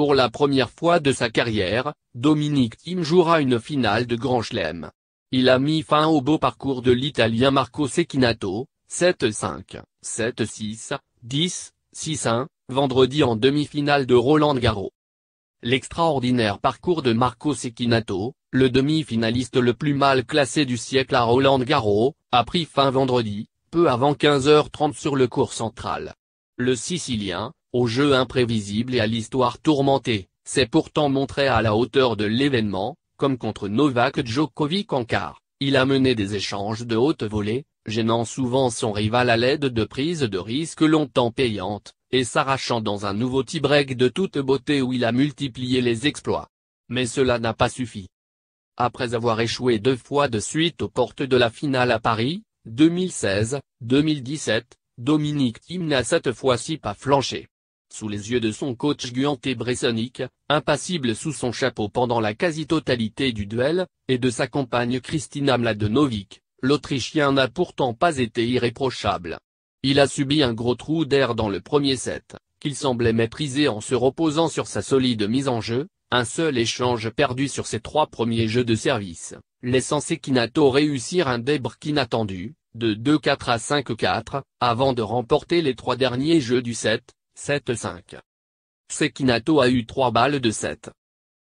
Pour la première fois de sa carrière, Dominic Thiem jouera une finale de Grand Chelem. Il a mis fin au beau parcours de l'Italien Marco Sechinato, 7-5, 7-6, 10, 6-1, vendredi en demi-finale de Roland Garros. L'extraordinaire parcours de Marco Sechinato, le demi-finaliste le plus mal classé du siècle à Roland Garros, a pris fin vendredi, peu avant 15h30 sur le cours central. Le Sicilien, au jeu imprévisible et à l'histoire tourmentée, s'est pourtant montré à la hauteur de l'événement, comme contre Novak Djokovic en quart, il a mené des échanges de haute volée, gênant souvent son rival à l'aide de prises de risques longtemps payantes, et s'arrachant dans un nouveau tie-break de toute beauté où il a multiplié les exploits. Mais cela n'a pas suffi. Après avoir échoué deux fois de suite aux portes de la finale à Paris, 2016, 2017, Dominique Thiem n'a cette fois-ci pas flanché sous les yeux de son coach Guanté Bressonic, impassible sous son chapeau pendant la quasi-totalité du duel, et de sa compagne Kristina Mladenovic, l'Autrichien n'a pourtant pas été irréprochable. Il a subi un gros trou d'air dans le premier set, qu'il semblait mépriser en se reposant sur sa solide mise en jeu, un seul échange perdu sur ses trois premiers jeux de service, laissant Sekinato réussir un débris inattendu, de 2-4 à 5-4, avant de remporter les trois derniers jeux du set, 7-5. Sekinato a eu 3 balles de 7.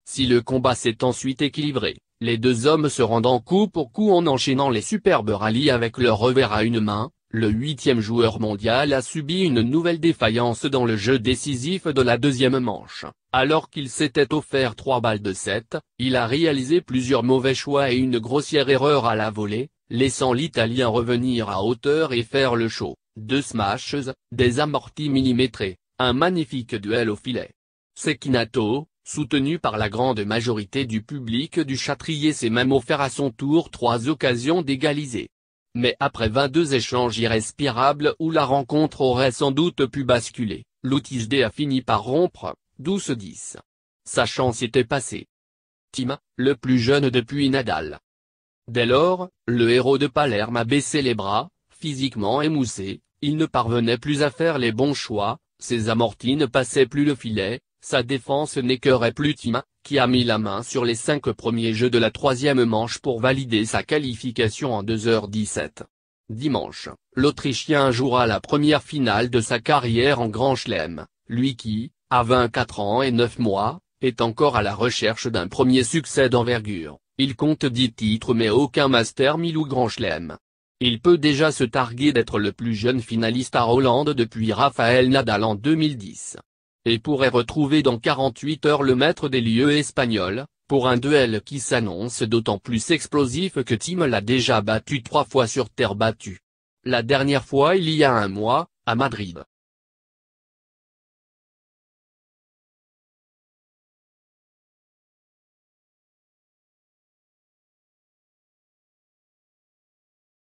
Si le combat s'est ensuite équilibré, les deux hommes se rendant coup pour coup en enchaînant les superbes rallyes avec leur revers à une main, le huitième joueur mondial a subi une nouvelle défaillance dans le jeu décisif de la deuxième manche. Alors qu'il s'était offert 3 balles de 7, il a réalisé plusieurs mauvais choix et une grossière erreur à la volée, laissant l'Italien revenir à hauteur et faire le show. Deux smashes, des amortis millimétrés, un magnifique duel au filet. Sekinato, soutenu par la grande majorité du public du chatrier s'est même offert à son tour trois occasions d'égaliser. Mais après 22 échanges irrespirables où la rencontre aurait sans doute pu basculer, D a fini par rompre, 12-10. Sa chance était passée. Tim, le plus jeune depuis Nadal. Dès lors, le héros de Palerme a baissé les bras, Physiquement émoussé, il ne parvenait plus à faire les bons choix, ses amortis ne passaient plus le filet, sa défense n'écœurait plus Tim, qui a mis la main sur les cinq premiers jeux de la troisième manche pour valider sa qualification en 2h17. Dimanche, l'Autrichien jouera la première finale de sa carrière en Grand Chelem, lui qui, à 24 ans et 9 mois, est encore à la recherche d'un premier succès d'envergure, il compte 10 titres mais aucun Master 1000 ou Grand Chelem. Il peut déjà se targuer d'être le plus jeune finaliste à Hollande depuis Rafael Nadal en 2010. Et pourrait retrouver dans 48 heures le maître des lieux espagnol, pour un duel qui s'annonce d'autant plus explosif que Tim l'a déjà battu trois fois sur terre battue. La dernière fois il y a un mois, à Madrid.